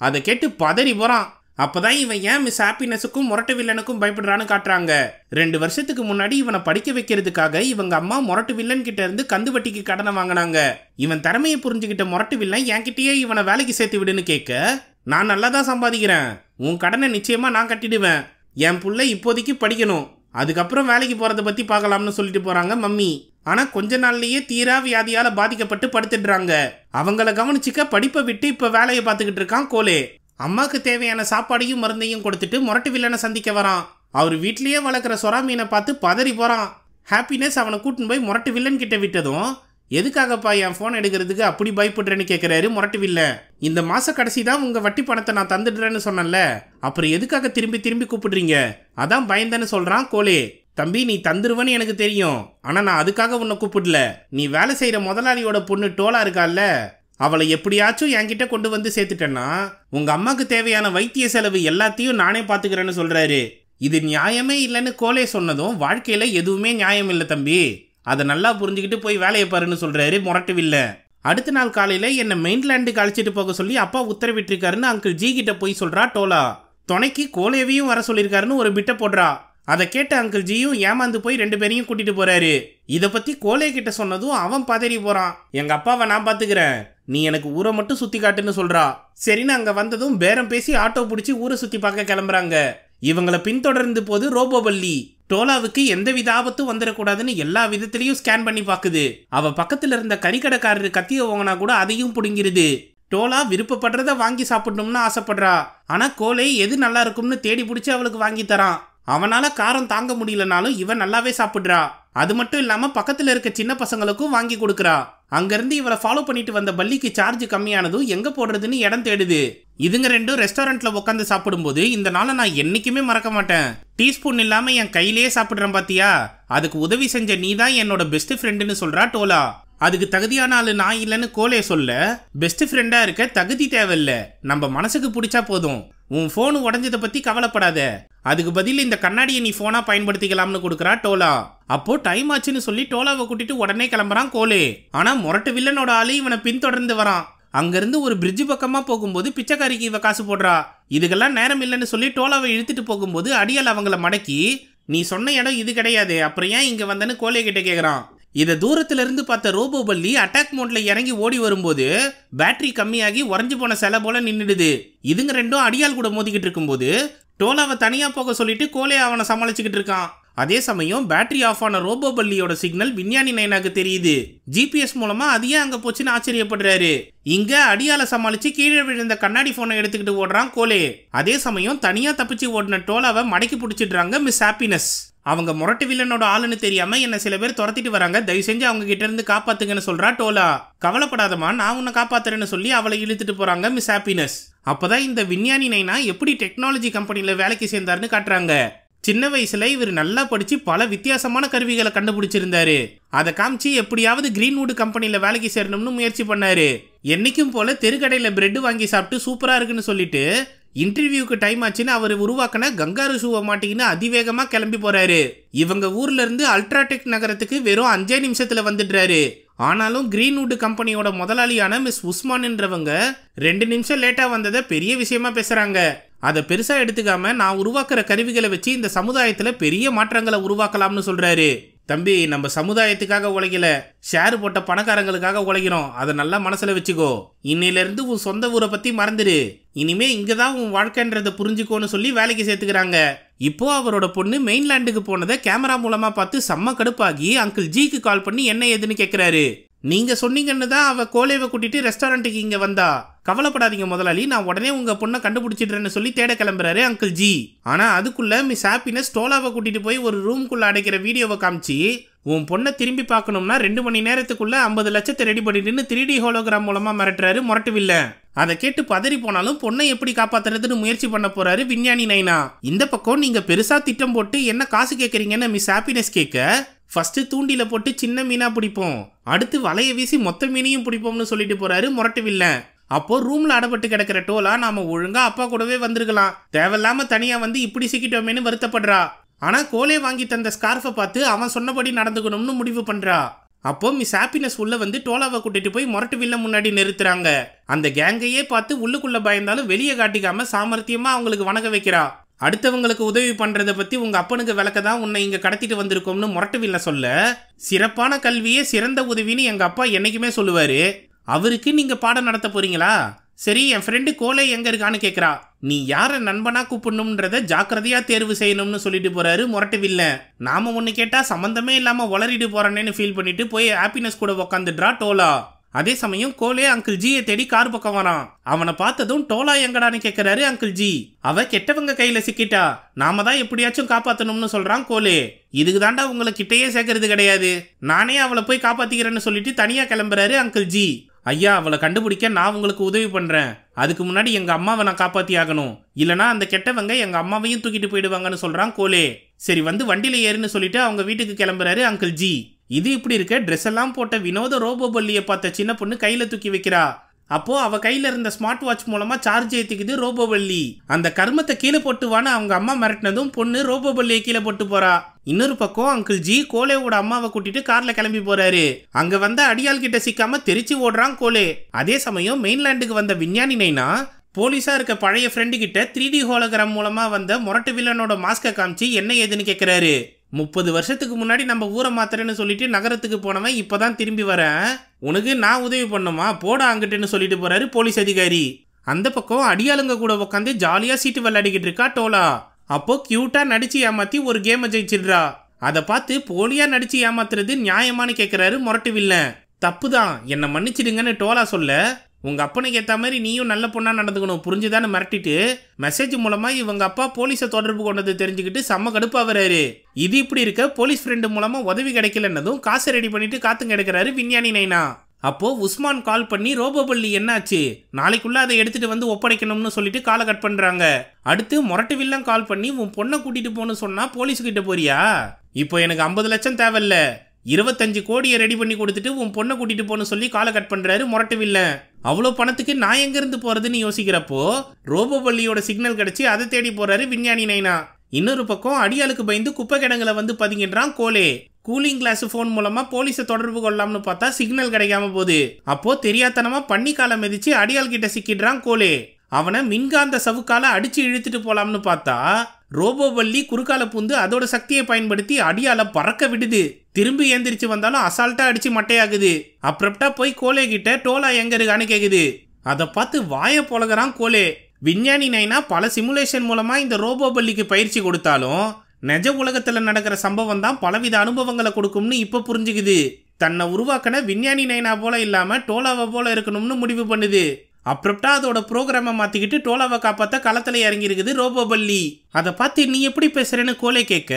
அதை கேட்டு பதறி போகிறான் தான் இவன் ஏன் மிஸ் ஹாப்பினஸுக்கும் முரட்டு வில்லனுக்கும் பயப்படுறான்னு காட்டுறாங்க ரெண்டு வருஷத்துக்கு முன்னாடி இவனை படிக்க வைக்கிறதுக்காக இவங்க அம்மா முரட்டு வில்லன் கிட்ட இருந்து கந்துவட்டிக்கு கடனை வாங்கினாங்க இவன் திறமையை புரிஞ்சுக்கிட்ட முரட்டு வில்லன் என்கிட்டயே இவனை வேலைக்கு சேர்த்து விடுன்னு கேட்க நான் நல்லா தான் சம்பாதிக்கிறேன் உன் கடனை நிச்சயமா நான் கட்டிடுவேன் என் புள்ள இப்போதைக்கு படிக்கணும் அதுக்கப்புறம் வேலைக்கு போகிறத பற்றி பார்க்கலாம்னு சொல்லிட்டு போகிறாங்க மம்மி ஆனால் கொஞ்ச நாள்லேயே தீரா வியாதியால் பாதிக்கப்பட்டு படுத்துடுறாங்க அவங்கள கவனிச்சிக்க படிப்பை விட்டு இப்போ வேலையை பார்த்துக்கிட்டு இருக்கான் கோலே அம்மாவுக்கு தேவையான சாப்பாடையும் மருந்தையும் கொடுத்துட்டு முரட்டு வில்லனை சந்திக்க வரான் அவர் வீட்லேயே வளர்க்குற சொரா மீனை பார்த்து பதறி போகிறான் ஹாப்பினஸ் அவனை கூட்டின்னு போய் முரட்டு வில்லன் கிட்ட விட்டதும் எதுக்காகப்பா என் ஃபோன் எடுக்கிறதுக்கு அப்படி பயப்படுறேன்னு கேட்குறாரு முரட்டுவில்ல இந்த மாத கடைசி தான் உங்கள் வட்டி பணத்தை நான் தந்துடுறேன்னு சொன்னேன்ல அப்புறம் எதுக்காக திரும்பி திரும்பி கூப்பிடுறீங்க அதான் பயந்தேன்னு சொல்கிறான் கோலே தம்பி நீ தந்துருவன்னு எனக்கு தெரியும் ஆனால் நான் அதுக்காக உன்னை கூப்பிடல நீ வேலை செய்கிற முதலாளியோட பொண்ணு டோலா இருக்கால்ல அவளை எப்படியாச்சும் என்கிட்ட கொண்டு வந்து சேர்த்துட்டேன்னா உங்கள் அம்மாவுக்கு தேவையான வைத்திய செலவு எல்லாத்தையும் நானே பார்த்துக்கிறேன்னு சொல்கிறாரு இது நியாயமே இல்லைன்னு கோலே சொன்னதும் வாழ்க்கையில் எதுவுமே நியாயம் இல்லை தம்பி அதை நல்லா புரிஞ்சுக்கிட்டு போய் வேலையை பாருன்னு சொல்கிறாரு முரட்டுவில்லை அடுத்த நாள் காலையில் என்னை மெயின்லேண்டுக்கு அழைச்சிட்டு போக சொல்லி அப்பா உத்தரவிட்டிருக்காருன்னு அங்கிள் ஜி கிட்ட போய் சொல்கிறா டோலா துணைக்கு கோலேவியும் வர சொல்லியிருக்காருன்னு ஒரு பிட்டை போடுறா அதை கேட்ட அங்கிள் ஜியும் ஏமாந்து போய் ரெண்டு பேரையும் கூட்டிட்டு போறாரு இதை பத்தி கோலே கிட்ட சொன்னதும் அவன் பதறி போறான் எங்க அப்பாவை நான் பாத்துக்கிறேன் நீ எனக்கு ஊரை மட்டும் சுத்தி காட்டுன்னு சொல்றா சரின்னு அங்க வந்ததும் பேரம் பேசி ஆட்டோ பிடிச்சி ஊரை சுத்தி பார்க்க கிளம்புறாங்க இவங்களை பின்தொடர்ந்து போது ரோபோபல்லி டோலாவுக்கு எந்த வித ஆபத்தும் வந்துடக்கூடாதுன்னு எல்லா விதத்திலையும் ஸ்கேன் பண்ணி பாக்குது அவ பக்கத்துல இருந்த கறிக்கடைக்காரரு கத்திய ஓங்கினா கூட அதையும் புடுங்கிருது டோலா விருப்பப்படுறத வாங்கி சாப்பிடணும்னு ஆசைப்படுறா ஆனா கோலை எது நல்லா இருக்கும்னு தேடி பிடிச்சி அவளுக்கு வாங்கி தரான் அவனால காரம் தாங்க முடியலனாலும் இவன் நல்லாவே சாப்பிட்றா அது மட்டும் இல்லாம பக்கத்துல இருக்க சின்ன பசங்களுக்கும் வாங்கி கொடுக்குறா அங்கேருந்து இவரை ஃபாலோ பண்ணிட்டு வந்த பள்ளிக்கு சார்ஜ் கம்மியானதும் எங்கே போடுறதுன்னு இடம் தேடுது இதுங்க ரெண்டும் ரெஸ்டாரண்ட்டில் உட்காந்து சாப்பிடும்போது இந்த நாளை நான் என்றைக்குமே மறக்க மாட்டேன் டீஸ்பூன் இல்லாமல் என் கையிலேயே சாப்பிட்றேன் பாத்தியா அதுக்கு உதவி செஞ்ச நீ தான் என்னோட பெஸ்ட் ஃப்ரெண்டுன்னு சொல்கிறா டோலா அதுக்கு தகுதியான ஆள் நான் இல்லைன்னு கோலே சொல்ல பெஸ்ட் ஃப்ரெண்டாக இருக்க தகுதி தேவையில்லை நம்ம மனசுக்கு பிடிச்சா போதும் உன் ஃபோனு உடஞ்சதை பற்றி கவலைப்படாத அதுக்கு பதில் இந்த கண்ணாடியை நீ ஃபோனாக பயன்படுத்திக்கலாம்னு கொடுக்குறா டோலா அப்போ டைம் ஆச்சுன்னு சொல்லி டோலாவை கூட்டிட்டு உடனே கிளம்புறான் கோலே ஆனால் முரட்டு வில்லனோட ஆளு இவனை பின்தொடர்ந்து வரான் அங்கேருந்து ஒரு பிரிட்ஜு பக்கமாக போகும்போது பிச்சைக்காரிக்கு இவ காசு போடுறா இதுக்கெல்லாம் நேரம் இல்லைன்னு சொல்லி டோலாவை இழுத்துட்டு போகும்போது அடியால் அவங்கள மடக்கி நீ சொன்ன இடம் இது கிடையாது அப்புறம் ஏன் இங்கே வந்தேன்னு கோலே கிட்ட கேட்குறான் இதை இருந்து பார்த்த ரோபோ பள்ளி அட்டாக் மோட்ல இறங்கி ஓடி வரும்போது பேட்டரி கம்மியாகி உறைஞ்சு போன செல போல நின்றுடுது இதுங்க ரெண்டும் அடியால் கூட மோதிக்கிட்டு இருக்கும்போது டோலாவை தனியாக போக சொல்லிட்டு கோலே அவனை சமாளிச்சுக்கிட்டு இருக்கான் அதே சமயம் பேட்டரி ஆஃப் ஆன ரோபோ பள்ளியோட சிக்னல் விஞ்ஞானி நயனாக்கு தெரியுது ஜிபிஎஸ் மூலமா அது ஏன் அங்க போச்சுன்னு ஆச்சரியப்படுறாரு இங்க அடியால சமாளிச்சு கீழே விழுந்த கண்ணாடி போனை எடுத்துக்கிட்டு ஓடுறான் கோலே அதே சமயம் தனியா தப்பிச்சு ஓடின டோலாவை மடக்கி பிடிச்சிடுறாங்க மிஸ் ஹாப்பினஸ் அவங்க முரட்டு வில்லனோட ஆளுன்னு தெரியாம என்ன சில பேர் துரத்திட்டு வராங்க தயவு செஞ்சு அவங்க கிட்ட இருந்து காப்பாத்துங்கன்னு சொல்றா டோலா கவலைப்படாதமா நான் உன்னை காப்பாத்துறேன்னு சொல்லி அவளை இழுத்துட்டு போறாங்க மிஸ் ஹாப்பினஸ் அப்பதான் இந்த விஞ்ஞானி நைனா எப்படி டெக்னாலஜி கம்பெனில வேலைக்கு சேர்ந்தாருன்னு காட்டுறாங்க சின்ன வயசுல இவர் நல்லா படிச்சு பல வித்தியாசமான கருவிகளை கண்டுபிடிச்சிருந்தாரு அதை காமிச்சு எப்படியாவது கிரீன்வுட் கம்பெனில வேலைக்கு சேரணும்னு முயற்சி பண்ணாரு என்னைக்கும் போல தெருக்கடையில பிரெட் வாங்கி சாப்பிட்டு சூப்பரா இருக்குன்னு சொல்லிட்டு இன்டர்வியூக்கு டைம் ஆச்சுன்னு அவர் உருவாக்கின கங்காரு ஷூவை மாட்டிக்கின்னு அதிவேகமாக கிளம்பி போறாரு இவங்க ஊர்ல இருந்து அல்ட்ராடெக் நகரத்துக்கு வெறும் அஞ்சே நிமிஷத்துல வந்துடுறாரு ஆனாலும் கிரீன்வுட் கம்பெனியோட முதலாளியான மிஸ் உஸ்மான்ன்றவங்க ரெண்டு நிமிஷம் லேட்டாக வந்ததை பெரிய விஷயமா பேசுகிறாங்க அதை பெருசாக எடுத்துக்காம நான் உருவாக்குற கருவிகளை வச்சு இந்த சமுதாயத்தில் பெரிய மாற்றங்களை உருவாக்கலாம்னு சொல்கிறாரு தம்பி நம்ம சமுதாயத்துக்காக உழைக்கல ஷேர் போட்ட பணக்காரங்களுக்காக உழைக்கிறோம் அதை நல்லா மனசுல வச்சுக்கோ இன்னையிலிருந்து உன் சொந்த ஊரை பத்தி மறந்துடு இனிமே இங்கே தான் உன் வாழ்க்கைன்றதை புரிஞ்சுக்கோன்னு சொல்லி வேலைக்கு சேர்த்துக்கிறாங்க இப்போ அவரோட பொண்ணு மெயின்லேண்டுக்கு போனதை கேமரா மூலமா பார்த்து செம்ம கடுப்பாகி அங்கிள் ஜிக்கு கால் பண்ணி என்ன ஏதுன்னு கேட்கிறாரு நீங்க சொன்னீங்கன்னு தான் அவ கோலேவை கூட்டிட்டு ரெஸ்டாரண்ட்டுக்கு இங்க வந்தா கவலைப்படாதீங்க முதலாளி நான் உடனே உங்கள் பொண்ணை கண்டுபிடிச்சிடுறேன்னு சொல்லி தேட கிளம்புறாரு அங்கிள் ஜி ஆனால் அதுக்குள்ள மிஸ் ஹாப்பினஸ் டோலாவை கூட்டிகிட்டு போய் ஒரு ரூம்குள்ளே அடைக்கிற வீடியோவை காமிச்சு உன் பொண்ணை திரும்பி பார்க்கணும்னா ரெண்டு மணி நேரத்துக்குள்ளே ஐம்பது லட்சத்தை ரெடி பண்ணிட்டுன்னு த்ரீ டி ஹோலோகிராம் மூலமாக மிரட்டுறாரு முரட்டுவில்ல அதை கேட்டு பதறி போனாலும் பொண்ணை எப்படி காப்பாத்துறதுன்னு முயற்சி பண்ண போறாரு விஞ்ஞானி நைனா இந்த பக்கம் நீங்க பெருசா திட்டம் போட்டு என்ன காசு கேட்குறீங்கன்னு மிஸ் ஹாப்பினஸ் கேட்க ஃபர்ஸ்ட் தூண்டில போட்டு சின்ன மீனாக பிடிப்போம் அடுத்து வலையை வீசி மொத்த மீனையும் பிடிப்போம்னு சொல்லிட்டு போகிறாரு முரட்டு அப்போ ரூம்ல அடப்பட்டு கிடக்கிற டோலா நாம ஒழுங்கா அப்பா கூடவே வந்திருக்கலாம் தேவையில்லாம தனியா வந்து இப்படி சிக்கிட்டோமேனு வருத்தப்படுறா ஆனா கோலே வாங்கி தந்த ஸ்கார்ஃபை பார்த்து அவன் சொன்னபடி நடந்துக்கணும்னு முடிவு பண்றா அப்போ மிஸ் ஹாப்பினஸ் உள்ள வந்து டோலாவை கூட்டிட்டு போய் மொரட்டு வில்ல முன்னாடி நிறுத்துறாங்க அந்த கேங்கையே பார்த்து உள்ளுக்குள்ள பயந்தாலும் வெளியே காட்டிக்காம சாமர்த்தியமா அவங்களுக்கு வணக்க வைக்கிறா அடுத்தவங்களுக்கு உதவி பண்றதை பத்தி உங்க அப்பனுக்கு விளக்க தான் உன்னை இங்க கடத்திட்டு வந்திருக்கோம்னு வில்ல சொல்ல சிறப்பான கல்வியே சிறந்த உதவின்னு எங்க அப்பா என்னைக்குமே சொல்லுவாரு அவருக்கு நீங்கள் பாடம் நடத்த போறீங்களா சரி என் ஃப்ரெண்டு கோலை எங்கே இருக்கான்னு கேட்குறா நீ யாரை நண்பனா கூப்பிடணும்ன்றத ஜாக்கிரதையாக தேர்வு செய்யணும்னு சொல்லிட்டு போறாரு முரட்டு வில்ல நாம ஒன்று கேட்டால் சம்மந்தமே இல்லாமல் வளரிட்டு போறானேன்னு ஃபீல் பண்ணிட்டு போய் ஹாப்பினஸ் கூட உக்காந்துடுறா டோலா அதே சமயம் கோலே அங்கிள் ஜியை தேடி கார் பக்கம் வரான் அவனை பார்த்ததும் டோலா எங்கடான்னு கேட்கிறாரு அங்கிள் ஜி அவ கெட்டவங்க கையில சிக்கிட்டா நாம தான் எப்படியாச்சும் காப்பாத்தணும்னு சொல்றான் கோலே இதுக்கு தாண்டா உங்களை கிட்டேயே சேர்க்கறது கிடையாது நானே அவளை போய் காப்பாத்திக்கிறேன்னு சொல்லிட்டு தனியா கிளம்புறாரு அங்கிள் ஜி ஐயா அவளை கண்டுபிடிக்க நான் உங்களுக்கு உதவி பண்ணுறேன் அதுக்கு முன்னாடி எங்கள் அம்மாவை நான் காப்பாற்றி ஆகணும் இல்லைனா அந்த கெட்டவங்க எங்கள் அம்மாவையும் தூக்கிட்டு போயிடுவாங்கன்னு சொல்கிறான் கோலே சரி வந்து வண்டியில் ஏறுன்னு சொல்லிட்டு அவங்க வீட்டுக்கு கிளம்புறாரு அங்கிள் ஜி இது இப்படி இருக்க ட்ரெஸ் எல்லாம் போட்ட வினோத ரோபோ பள்ளியை பார்த்த சின்ன பொண்ணு கையில் தூக்கி வைக்கிறா அப்போது அவள் கையில் இருந்த ஸ்மார்ட் வாட்ச் மூலமாக சார்ஜ் ஏற்றிக்குது ரோபோவல்லி அந்த கர்மத்தை கீழே போட்டுவான்னு அவங்க அம்மா மிரட்டினதும் பொண்ணு ரோபோவல்லியை கீழே போட்டு போகிறா இன்னொரு பக்கம் அங்கிள் ஜி கோலேவோட அம்மாவை கூட்டிட்டு கார்ல கிளம்பி போறாரு அங்க வந்த அடியால் கிட்ட சிக்காம தெரிச்சு ஓடுறான் கோலே அதே சமயம் மெயின்லேண்டுக்கு வந்த விஞ்ஞானி நைனா போலீஸாக இருக்க பழைய ஃப்ரெண்டு கிட்ட த்ரீ டி ஹோலகிராம் மூலமாக வந்த மொரட்டு வில்லனோட மாஸ்க காமிச்சு என்ன ஏதுன்னு கேட்குறாரு முப்பது வருஷத்துக்கு முன்னாடி நம்ம ஊரை மாத்திரன்னு சொல்லிட்டு நகரத்துக்கு போனவன் இப்போதான் திரும்பி வரேன் உனக்கு நான் உதவி பண்ணுமா போட அங்கிட்டுன்னு சொல்லிட்டு போறாரு போலீஸ் அதிகாரி அந்த பக்கம் அடியாளுங்க கூட உட்காந்து ஜாலியாக சீட்டு விளையாடிக்கிட்டு இருக்கா டோலா அப்போ கியூட்டா நடிச்சு ஏமாத்தி ஒரு கேமை ஜெயிச்சிடுறா அதை பார்த்து போலியா நடிச்சு ஏமாத்துறது நியாயமானு கேட்குறாரு முரட்டு வில்லன் தப்பு தான் என்னை மன்னிச்சிடுங்கன்னு டோலா சொல்ல உங்கள் அப்பனுக்கு ஏற்ற மாதிரி நீயும் நல்ல பொண்ணாக நடந்துக்கணும் புரிஞ்சுதானு மிரட்டிட்டு மெசேஜ் மூலமாக இவங்க அப்பா போலீஸை தொடர்பு கொண்டது தெரிஞ்சுக்கிட்டு செம்ம கடுப்பாக வராரு இது இப்படி இருக்க போலீஸ் ஃப்ரெண்டு மூலமாக உதவி கிடைக்கலன்னதும் காசை ரெடி பண்ணிட்டு காத்து கிடைக்கிறாரு விஞ்ஞானி நைனா அப்போ உஸ்மான் கால் பண்ணி ரோபோபள்ளி என்னாச்சு நாளைக்குள்ள அதை எடுத்துட்டு வந்து ஒப்படைக்கணும்னு சொல்லிட்டு காலை கட் பண்றாங்க அடுத்து மொரட்டு வில்லம் கால் பண்ணி உன் பொண்ணை கூட்டிட்டு போன்னு சொன்னா கிட்ட போறியா இப்போ எனக்கு ஐம்பது லட்சம் தேவையில்ல இருபத்தஞ்சு கோடியை ரெடி பண்ணி கொடுத்துட்டு உன் பொண்ணை கூட்டிட்டு போன்னு சொல்லி காலை கட் பண்றாரு மொரட்டு வில்லன் அவ்வளோ பணத்துக்கு நான் எங்கேருந்து போகிறதுன்னு யோசிக்கிறப்போ ரோபோபள்ளியோட சிக்னல் கிடச்சி அதை தேடி போகிறாரு விஞ்ஞானி நைனா இன்னொரு பக்கம் அடியாளுக்கு பயந்து குப்பை கிடங்களை வந்து பதுங்கின்றான் கோலே கூலிங் கிளாஸ் ஃபோன் மூலமா போலீஸை தொடர்பு கொள்ளலாம்னு பார்த்தா சிக்னல் கிடைக்காம போகுது அப்போ பண்ணி காலம் மிதிச்சு அடியாள் கிட்ட சிக்கிடுறான் கோலே அவனை மின்காந்த சவுக்கால அடிச்சு இழுத்துட்டு போலாம்னு பார்த்தா ரோபோவல்லி குறுக்கால பூந்து அதோட சக்தியை பயன்படுத்தி அடியால பறக்க விடுது திரும்பி ஏந்திரிச்சு வந்தாலும் அசால்ட்டா அடிச்சு மட்டையாகுது அப்ரப்டா போய் கோலே கிட்ட டோலா எங்க இருக்கான்னு கேக்குது அதை பார்த்து வாய போலகிறான் கோலே விஞ்ஞானி நைனா பல சிமுலேஷன் மூலமா இந்த ரோபோபல்லிக்கு பயிற்சி கொடுத்தாலும் நெஜ உலகத்துல நடக்கிற சம்பவம் தான் பலவித அனுபவங்களை கொடுக்கும்னு இப்ப புரிஞ்சுக்குது தன்னை உருவாக்கின விஞ்ஞானி நைனா போல இல்லாம டோலாவை போல இருக்கணும்னு முடிவு பண்ணுது அப்ரப்டா அதோட ப்ரோக்ராமை மாற்றிக்கிட்டு டோலாவை காப்பாற்ற களத்தில் இறங்கியிருக்குது ரோபோ பள்ளி அதை பார்த்து நீ எப்படி பேசுகிறேன்னு கோலை கேட்க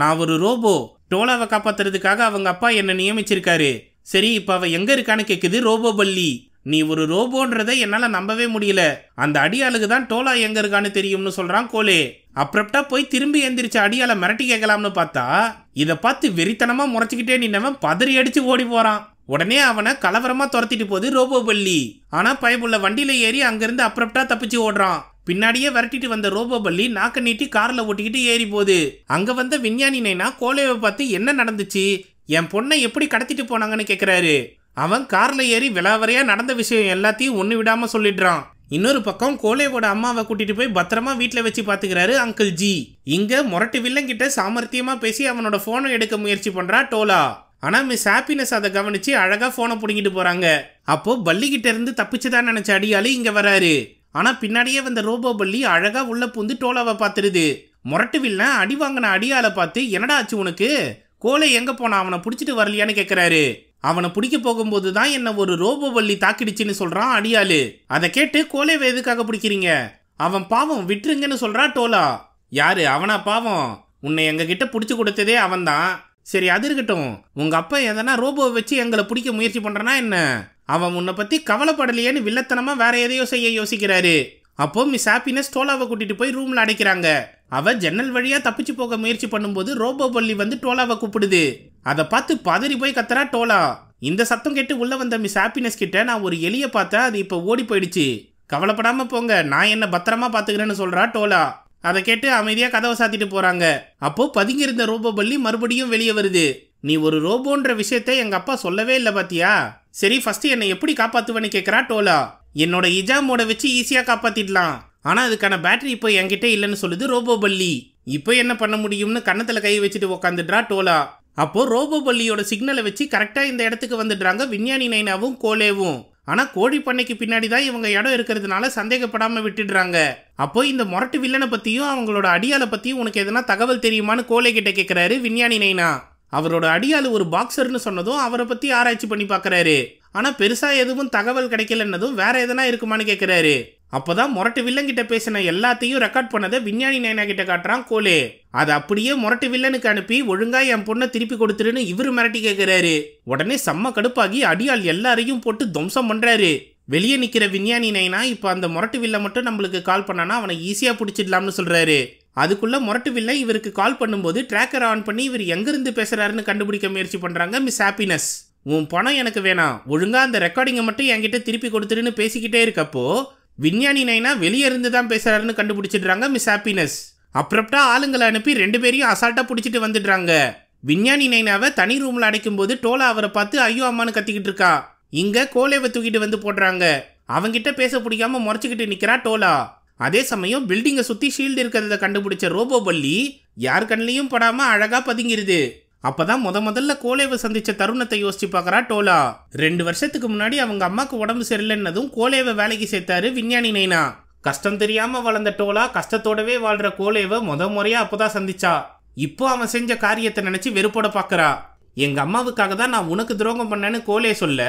நான் ஒரு ரோபோ டோலாவை காப்பாற்றுறதுக்காக அவங்க அப்பா என்னை நியமிச்சிருக்காரு சரி இப்போ அவள் எங்கே இருக்கான்னு கேட்குது ரோபோ பள்ளி நீ ஒரு ரோபோன்றதை என்னால் நம்பவே முடியல அந்த அடியாளுக்கு தான் டோலா எங்கே இருக்கான்னு தெரியும்னு சொல்கிறான் கோலே அப்ரப்டா போய் திரும்பி எந்திரிச்ச அடியால மிரட்டி கேட்கலாம்னு பார்த்தா இதை பார்த்து வெறித்தனமாக முறைச்சிக்கிட்டே நின்னவன் பதறி அடித்து ஓடி போகிறான் உடனே அவனை கலவரமா துரத்திட்டு போகுது ரோபோ பள்ளி ஆனா பயமுள்ள வண்டியில ஏறி அங்கிருந்து அப்ரப்டா தப்பிச்சு ஓடுறான் பின்னாடியே விரட்டிட்டு வந்த ரோபோ பள்ளி நாக்க நீட்டி கார்ல ஓட்டிக்கிட்டு ஏறி போகுது அங்க வந்த விஞ்ஞானி நைனா கோலையை பார்த்து என்ன நடந்துச்சு என் பொண்ணை எப்படி கடத்திட்டு போனாங்கன்னு கேட்குறாரு அவன் காரில் ஏறி விலாவறையா நடந்த விஷயம் எல்லாத்தையும் ஒன்று விடாமல் சொல்லிடுறான் இன்னொரு பக்கம் கோலேவோட அம்மாவை கூட்டிட்டு போய் பத்திரமா வீட்டில் வச்சு பார்த்துக்கிறாரு அங்கிள் ஜி இங்க முரட்டு வில்லங்கிட்ட சாமர்த்தியமா பேசி அவனோட போனை எடுக்க முயற்சி பண்றா டோலா ஆனால் மிஸ் ஹாப்பினஸ் அதை கவனித்து அழகாக ஃபோனை பிடிங்கிட்டு போகிறாங்க அப்போது பள்ளிக்கிட்ட இருந்து தப்பிச்சுதான் நினச்ச அடியாலு இங்கே வராரு ஆனால் பின்னாடியே வந்த ரோபோ பள்ளி அழகாக உள்ளே பூந்து டோலாவை பார்த்துருது முரட்டுவில்னா அடி வாங்கின அடியாலை பார்த்து என்னடா ஆச்சு உனக்கு கோலை எங்கே போனா அவனை பிடிச்சிட்டு வரலையான்னு கேட்குறாரு அவனை பிடிக்க போகும்போது தான் என்ன ஒரு ரோபோ பள்ளி தாக்கிடுச்சுன்னு சொல்கிறான் அடியாளு அதை கேட்டு கோலை எதுக்காக பிடிக்கிறீங்க அவன் பாவம் விட்டுருங்கன்னு சொல்கிறான் டோலா யாரு அவனா பாவம் உன்னை எங்ககிட்ட பிடிச்சி கொடுத்ததே அவன்தான் சரி அது இருக்கட்டும் உங்க அப்பா எதனா ரோபோவை வச்சு எங்களை பிடிக்க முயற்சி பண்றனா என்ன அவன் உன்னை பத்தி கவலைப்படலையேன்னு வில்லத்தனமா வேற எதையோ செய்ய யோசிக்கிறாரு அப்போ மிஸ் ஹாப்பினஸ் டோலாவை கூட்டிட்டு போய் ரூம்ல அடைக்கிறாங்க அவ ஜன்னல் வழியா தப்பிச்சு போக முயற்சி பண்ணும்போது ரோபோ பள்ளி வந்து டோலாவை கூப்பிடுது அதை பார்த்து பதறி போய் கத்துறா டோலா இந்த சத்தம் கேட்டு உள்ள வந்த மிஸ் ஹாப்பினஸ் கிட்ட நான் ஒரு எலிய பார்த்தேன் அது இப்போ ஓடி போயிடுச்சு கவலைப்படாம போங்க நான் என்ன பத்திரமா பாத்துக்கிறேன்னு சொல்றா டோலா அதை கேட்டு அமைதியாக கதவை சாத்திட்டு போகிறாங்க அப்போ பதுங்கியிருந்த ரோபோ பள்ளி மறுபடியும் வெளியே வருது நீ ஒரு ரோபோன்ற விஷயத்த எங்கள் அப்பா சொல்லவே இல்லை பாத்தியா சரி ஃபஸ்ட்டு என்னை எப்படி காப்பாற்றுவேன்னு கேட்குறா டோலா என்னோட இஜாமோட வச்சு ஈஸியாக காப்பாற்றிடலாம் ஆனால் அதுக்கான பேட்டரி இப்போ என்கிட்ட இல்லைன்னு சொல்லுது ரோபோ பள்ளி இப்போ என்ன பண்ண முடியும்னு கன்னத்தில் கை வச்சுட்டு உக்காந்துடுறா டோலா அப்போ ரோபோ பள்ளியோட சிக்னலை வச்சு கரெக்டாக இந்த இடத்துக்கு வந்துடுறாங்க விஞ்ஞானி நைனாவும் கோலேவும் ஆனால் கோழி பண்ணைக்கு பின்னாடி தான் இவங்க இடம் இருக்கிறதுனால சந்தேகப்படாமல் விட்டுடுறாங்க அப்போ இந்த மொரட்டு வில்லனை பற்றியும் அவங்களோட அடியாலை பற்றியும் உனக்கு எதனா தகவல் தெரியுமான்னு கோலை கிட்ட கேட்குறாரு விஞ்ஞானி நைனா அவரோட அடியாள் ஒரு பாக்ஸர்னு சொன்னதும் அவரை பற்றி ஆராய்ச்சி பண்ணி பார்க்குறாரு ஆனால் பெருசாக எதுவும் தகவல் கிடைக்கலன்னதும் வேற எதனா இருக்குமான்னு கேட்குறாரு அப்போ தான் முரட்டு வில்லங்கிட்ட பேசின எல்லாத்தையும் ரெக்கார்ட் பண்ணதை விஞ்ஞானி நயனா கிட்ட காட்டுறான் கோலே அதை அப்படியே முரட்டு வில்லனுக்கு அனுப்பி ஒழுங்கா என் பொண்ணை திருப்பி கொடுத்துருன்னு இவரு மிரட்டி கேட்கிறாரு உடனே செம்ம கடுப்பாகி அடியால் எல்லாரையும் போட்டு துவம்சம் பண்றாரு வெளியே நிற்கிற விஞ்ஞானி நைனா இப்போ அந்த முரட்டு வில்ல மட்டும் நம்மளுக்கு கால் பண்ணனா அவனை ஈஸியாக பிடிச்சிடலாம்னு சொல்கிறாரு அதுக்குள்ளே முரட்டு வில்ல இவருக்கு கால் பண்ணும்போது ட்ராக்கர் ஆன் பண்ணி இவர் எங்கேருந்து பேசுறாருன்னு கண்டுபிடிக்க முயற்சி பண்ணுறாங்க மிஸ் ஹாப்பினஸ் உன் பணம் எனக்கு வேணாம் ஒழுங்காக அந்த ரெக்கார்டிங்கை மட்டும் என்கிட்ட திருப்பி கொடுத்துருன்னு பேசிக்கிட்டே இருக்கப்போ விஞ்ஞானி நைனா வெளியே இருந்து தான் பேசுகிறாருன்னு கண்டுபிடிச்சிடுறாங்க மிஸ் ஹாப்பினஸ் அப்ரப்டா ஆளுங்களை அனுப்பி ரெண்டு பேரையும் அசால்ட்டாக பிடிச்சிட்டு வந்துடுறாங்க விஞ்ஞானி நைனாவை தனி ரூமில் அடைக்கும் போது டோலா அவரை பார்த்து ஐயோ அம்மானு கத்திக்கிட்டு இருக்கா இங்கே கோலேவை தூக்கிட்டு வந்து போடுறாங்க அவங்கிட்ட பேச பிடிக்காம முறைச்சிக்கிட்டு நிற்கிறா டோலா அதே சமயம் பில்டிங்கை சுற்றி ஷீல்டு இருக்கிறத கண்டுபிடிச்ச ரோபோ பள்ளி யார் கண்ணிலையும் படாமல் அழகாக பதுங்கிருது அப்பதான் முத முதல்ல கோலேவை சந்திச்ச தருணத்தை யோசிச்சு பார்க்கறா டோலா ரெண்டு வருஷத்துக்கு முன்னாடி அவங்க அம்மாக்கு உடம்பு சரியில்லைன்னதும் கோலேவை வேலைக்கு சேர்த்தாரு விஞ்ஞானி நைனா கஷ்டம் தெரியாம வளர்ந்த டோலா கஷ்டத்தோடவே வாழ்ற கோலேவை முத முறையா அப்பதான் சந்திச்சா இப்போ அவன் செஞ்ச காரியத்தை நினைச்சு வெறுப்போட பாக்குறா எங்க அம்மாவுக்காக தான் நான் உனக்கு துரோகம் பண்ணேன்னு கோலே சொல்ல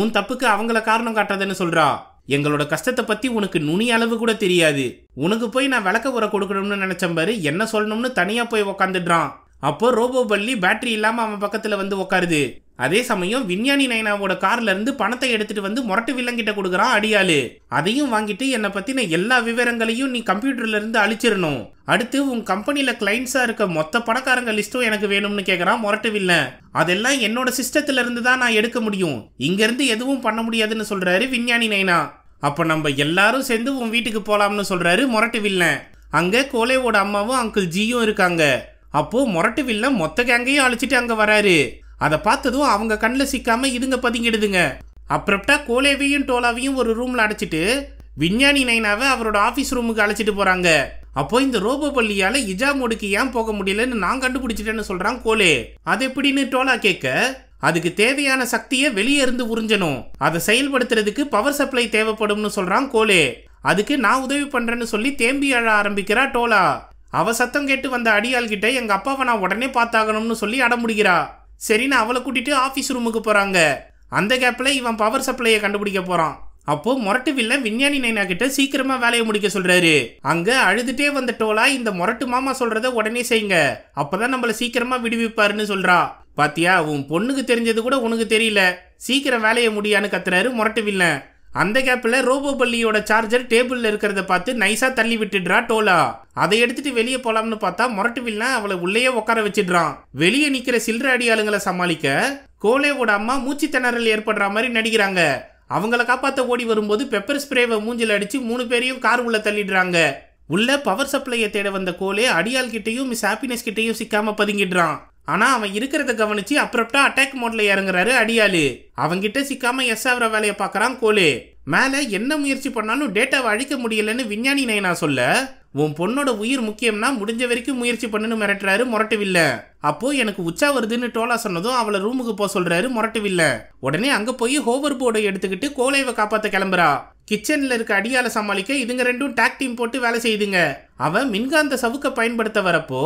உன் தப்புக்கு அவங்கள காரணம் காட்டாதன்னு சொல்றா எங்களோட கஷ்டத்தை பத்தி உனக்கு நுனி அளவு கூட தெரியாது உனக்கு போய் நான் விளக்க உரை கொடுக்கணும்னு நினைச்சேன் பாரு என்ன சொல்லணும்னு தனியா போய் உக்காந்துடுறான் அப்போ ரோபோ பள்ளி பேட்டரி இல்லாமல் அவன் பக்கத்தில் வந்து உட்காருது அதே சமயம் விஞ்ஞானி நைனாவோட கார்ல இருந்து பணத்தை எடுத்துட்டு வந்து முரட்டு வில்லங்கிட்ட கொடுக்குறான் அடியாளு அதையும் வாங்கிட்டு என்னை பத்தின எல்லா விவரங்களையும் நீ கம்ப்யூட்டர்ல இருந்து அழிச்சிடணும் அடுத்து உன் கம்பெனில கிளைண்ட்ஸா இருக்க மொத்த பணக்காரங்க லிஸ்ட்டும் எனக்கு வேணும்னு கேக்குறான் முரட்டு வில்ல அதெல்லாம் என்னோட சிஸ்டத்துல இருந்து தான் நான் எடுக்க முடியும் இங்க இருந்து எதுவும் பண்ண முடியாதுன்னு சொல்றாரு விஞ்ஞானி நைனா அப்ப நம்ம எல்லாரும் சேர்ந்து உன் வீட்டுக்கு போலாம்னு சொல்றாரு முரட்டு வில்ல அங்க கோலேவோட அம்மாவும் அங்கிள் ஜியும் இருக்காங்க அப்போது மொரட்டு வில்ல மொத்த கேங்கையும் அழைச்சிட்டு அங்கே வராரு அதை பார்த்ததும் அவங்க கண்ணில் சிக்காம இதுங்க பதுங்கிடுதுங்க அப்புறப்டா கோலேவையும் டோலாவையும் ஒரு ரூமில் அடைச்சிட்டு விஞ்ஞானி நைனாவை அவரோட ஆஃபீஸ் ரூமுக்கு அழைச்சிட்டு போகிறாங்க அப்போ இந்த ரோபோ பள்ளியால் இஜாமோடுக்கு ஏன் போக முடியலன்னு நான் கண்டுபிடிச்சிட்டேன்னு சொல்கிறான் கோலே அது எப்படின்னு டோலா கேட்க அதுக்கு தேவையான சக்தியை வெளியே இருந்து உறிஞ்சணும் அதை செயல்படுத்துறதுக்கு பவர் சப்ளை தேவைப்படும்னு சொல்கிறான் கோலே அதுக்கு நான் உதவி பண்ணுறேன்னு சொல்லி தேம்பி அழ ஆரம்பிக்கிறா டோலா அவ சத்தம் கேட்டு வந்த அடியாள்கிட்ட எங்க அப்பாவை நான் உடனே பார்த்தாகணும்னு சொல்லி அடம்பிடிக்கிறா சரின்னு அவளை கூட்டிட்டு ஆஃபீஸ் ரூமுக்கு போறாங்க அந்த கேப்ல இவன் பவர் சப்ளையை கண்டுபிடிக்க போறான் அப்போ மொரட்டு வில்ல விஞ்ஞானி நைனா கிட்ட சீக்கிரமா வேலையை முடிக்க சொல்றாரு அங்க அழுதுட்டே வந்த டோலா இந்த மொரட்டு மாமா சொல்றத உடனே செய்யுங்க அப்பதான் நம்மள சீக்கிரமா விடுவிப்பாருன்னு சொல்றா பாத்தியா உன் பொண்ணுக்கு தெரிஞ்சது கூட உனக்கு தெரியல சீக்கிரம் வேலையை முடியான்னு கத்துறாரு மொரட்டு வில்லன் அந்த கேப்பில் ரோபோ பள்ளியோட சார்ஜர் டேபிளில் இருக்கிறத பார்த்து நைஸாக தள்ளி விட்டுடுறா டோலா அதை எடுத்துட்டு வெளியே போலாம்னு பார்த்தா முரட்டு வில்லா அவளை உள்ளேயே உட்கார வச்சிடுறான் வெளியே நிற்கிற சில்லற அடியாளுங்களை சமாளிக்க கோலேவோட அம்மா மூச்சு திணறல் ஏற்படுற மாதிரி நடிக்கிறாங்க அவங்கள காப்பாற்ற ஓடி வரும்போது பெப்பர் ஸ்ப்ரேவை மூஞ்சில் அடித்து மூணு பேரையும் கார் உள்ள தள்ளிடுறாங்க உள்ள பவர் சப்ளையை தேட வந்த கோலே அடியால் கிட்டையும் மிஸ் ஹாப்பினஸ் கிட்டையும் சிக்காம பதுங்கிடுறான் ஆனால் அவன் இருக்கிறத கவனிச்சு அப்ரப்டா அட்டாக் மோட்ல இறங்குறாரு அடியாளு அவங்கிட்ட சிக்காம எஸ் ஆகிற வேலையை பார்க்குறான் கோலு மேலே என்ன முயற்சி பண்ணாலும் டேட்டாவை அழிக்க முடியலன்னு விஞ்ஞானி நயனா சொல்ல உன் பொண்ணோட உயிர் முக்கியம்னா முடிஞ்ச வரைக்கும் முயற்சி பண்ணுன்னு மிரட்டுறாரு முரட்டுவில்ல அப்போ எனக்கு உச்சா வருதுன்னு டோலா சொன்னதும் அவளை ரூமுக்கு போக சொல்றாரு முரட்டுவில்ல உடனே அங்க போய் ஹோவர் போர்டை எடுத்துக்கிட்டு கோலைவை காப்பாத்த கிளம்புறா கிச்சனில் இருக்க அடியால சமாளிக்க இதுங்க ரெண்டும் டாக் டீம் போட்டு வேலை செய்யுதுங்க அவன் மின்காந்த சவுக்க பயன்படுத்த வரப்போ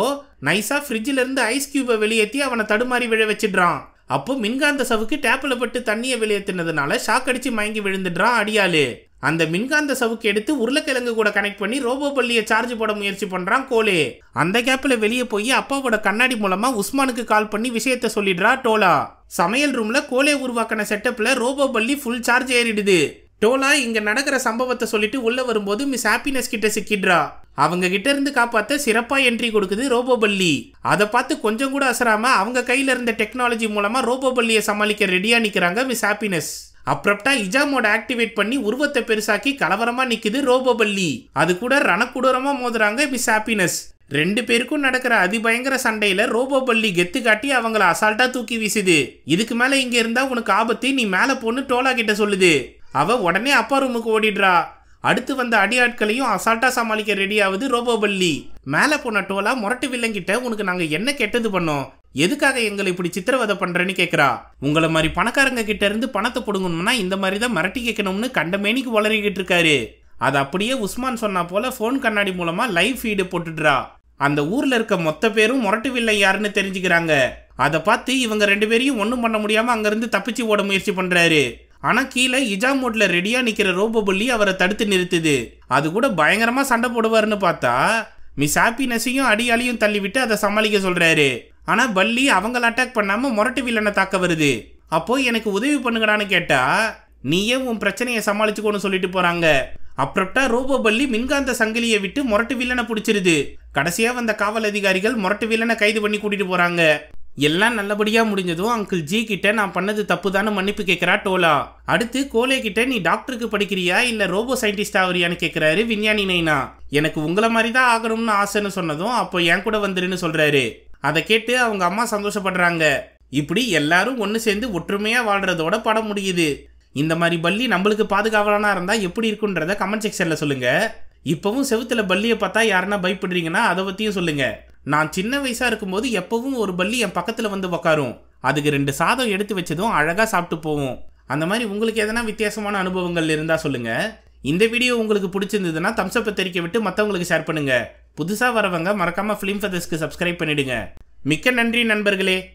நைஸா ஃப்ரிட்ஜில் இருந்து ஐஸ் கியூபை வெளியேற்றி அவனை தடுமாறி விழ வச்சிடுறான் அப்போ மின்காந்த சவுக்கு டேப்பில் பட்டு தண்ணியை வெளியேற்றினதுனால ஷாக் அடிச்சு மயங்கி விழுந்துடுறான் அடியாளு அந்த மின்காந்த சவுக்கு எடுத்து உருளைக்கிழங்கு கூட கனெக்ட் பண்ணி ரோபோ பள்ளியை சார்ஜ் போட முயற்சி பண்றான் கோலே அந்த கேப்பில் வெளியே போய் அப்பாவோட கண்ணாடி மூலமா உஸ்மானுக்கு கால் பண்ணி விஷயத்த சொல்லிடுறா டோலா சமையல் ரூம்ல கோலே உருவாக்கின செட்டப்ல ரோபோ பள்ளி ஃபுல் சார்ஜ் ஏறிடுது டோலா இங்க நடக்கிற சம்பவத்தை சொல்லிட்டு உள்ள வரும்போது மிஸ் ஹாப்பினஸ் கிட்ட சிக்கிடுறா அவங்க கிட்ட இருந்து காப்பாத்த சிறப்பா என்ட்ரி கொடுக்குது ரோபோபல்லி அதை பார்த்து கொஞ்சம் கூட அசராம அவங்க கையில இருந்த டெக்னாலஜி மூலமா ரோபோபல்லியை சமாளிக்க ரெடியா நிக்கிறாங்க மிஸ் ஹாப்பினஸ் அப்ரப்டா இஜாமோட ஆக்டிவேட் பண்ணி உருவத்தை பெருசாக்கி கலவரமா நிக்குது ரோபோபல்லி அது கூட ரணக்குடூரமா மோதுறாங்க மிஸ் ஹாப்பினஸ் ரெண்டு பேருக்கும் நடக்கிற அதிபயங்கர சண்டையில ரோபோபல்லி கெத்து காட்டி அவங்கள அசால்ட்டா தூக்கி வீசுது இதுக்கு மேல இங்க இருந்தா உனக்கு ஆபத்து நீ மேல போன்னு டோலா கிட்ட சொல்லுது அவள் உடனே அப்பா ரூமுக்கு ஓடிடுறா அடுத்து வந்த அடியாட்களையும் அசால்ட்டா சமாளிக்க ரெடி ஆகுது ரோபோபல்லி மேலே போன டோலா முரட்டு வில்லங்கிட்ட உனக்கு நாங்கள் என்ன கெட்டது பண்ணோம் எதுக்காக எங்களை இப்படி சித்திரவதை பண்றேன்னு கேட்குறா உங்களை மாதிரி பணக்காரங்க கிட்ட இருந்து பணத்தை பிடுங்கணும்னா இந்த மாதிரி தான் மிரட்டி கேட்கணும்னு கண்டமேனிக்கு வளரிக்கிட்டு இருக்காரு அது அப்படியே உஸ்மான் சொன்னா போல ஃபோன் கண்ணாடி மூலமா லைவ் ஃபீடு போட்டுடுறா அந்த ஊர்ல இருக்க மொத்த பேரும் முரட்டு வில்லை யாருன்னு தெரிஞ்சுக்கிறாங்க அதை பார்த்து இவங்க ரெண்டு பேரையும் ஒன்றும் பண்ண முடியாம அங்கிருந்து தப்பிச்சு ஓட முயற்சி பண்றாரு ஆனால் கீழே இஜாம் மோட்ல ரெடியாக நிற்கிற ரோபோ பள்ளி அவரை தடுத்து நிறுத்துது அது கூட பயங்கரமாக சண்டை போடுவார்னு பார்த்தா மிஸ் ஹாப்பினஸையும் அடியாலையும் தள்ளிவிட்டு அதை சமாளிக்க சொல்கிறாரு ஆனால் பள்ளி அவங்கள அட்டாக் பண்ணாமல் மொரட்டு வில்லனை தாக்க வருது அப்போது எனக்கு உதவி பண்ணுங்கடான்னு கேட்டால் நீயே உன் பிரச்சனையை சமாளிச்சுக்கோன்னு சொல்லிட்டு போகிறாங்க அப்புறப்டா ரோபோ பள்ளி மின்காந்த சங்கிலியை விட்டு மொரட்டு வில்லனை பிடிச்சிருது கடைசியாக வந்த காவல் அதிகாரிகள் மொரட்டு வில்லனை கைது பண்ணி கூட்டிட்டு போகிறாங்க எல்லாம் நல்லபடியாக முடிஞ்சதும் அங்கிள் ஜி கிட்ட நான் பண்ணது தப்பு தானே மன்னிப்பு கேட்குறா டோலா அடுத்து கோலே கிட்ட நீ டாக்டருக்கு படிக்கிறியா இல்லை ரோபோ சயின்டிஸ்ட் ஆகுறியான்னு கேட்குறாரு விஞ்ஞானி நைனா எனக்கு உங்களை மாதிரி தான் ஆகணும்னு ஆசைன்னு சொன்னதும் அப்போ என் கூட வந்துருன்னு சொல்கிறாரு அதை கேட்டு அவங்க அம்மா சந்தோஷப்படுறாங்க இப்படி எல்லாரும் ஒன்று சேர்ந்து ஒற்றுமையாக வாழ்கிறதோட படம் முடியுது இந்த மாதிரி பள்ளி நம்மளுக்கு பாதுகாவலனா இருந்தால் எப்படி இருக்குன்றத கமெண்ட் செக்ஷனில் சொல்லுங்கள் இப்போவும் செவுத்துல பள்ளியை பார்த்தா யாருன்னா பயப்படுறீங்கன்னா அதை பற்றியும் சொல்லுங்கள் நான் சின்ன வயசாக இருக்கும்போது எப்போவும் ஒரு பல்லி என் பக்கத்தில் வந்து உக்காரும் அதுக்கு ரெண்டு சாதம் எடுத்து வச்சதும் அழகாக சாப்பிட்டு போவோம் அந்த மாதிரி உங்களுக்கு எதனா வித்தியாசமான அனுபவங்கள் இருந்தால் சொல்லுங்கள் இந்த வீடியோ உங்களுக்கு பிடிச்சிருந்ததுன்னா தம்ஸ்அப்பை தெரிக்க விட்டு மற்றவங்களுக்கு ஷேர் பண்ணுங்கள் புதுசாக வரவங்க மறக்காமல் ஃபிலிம் ஃபெதர்ஸ்க்கு சப்ஸ்கிரைப் பண்ணிவிடுங்க மிக்க நன்றி நண்பர்களே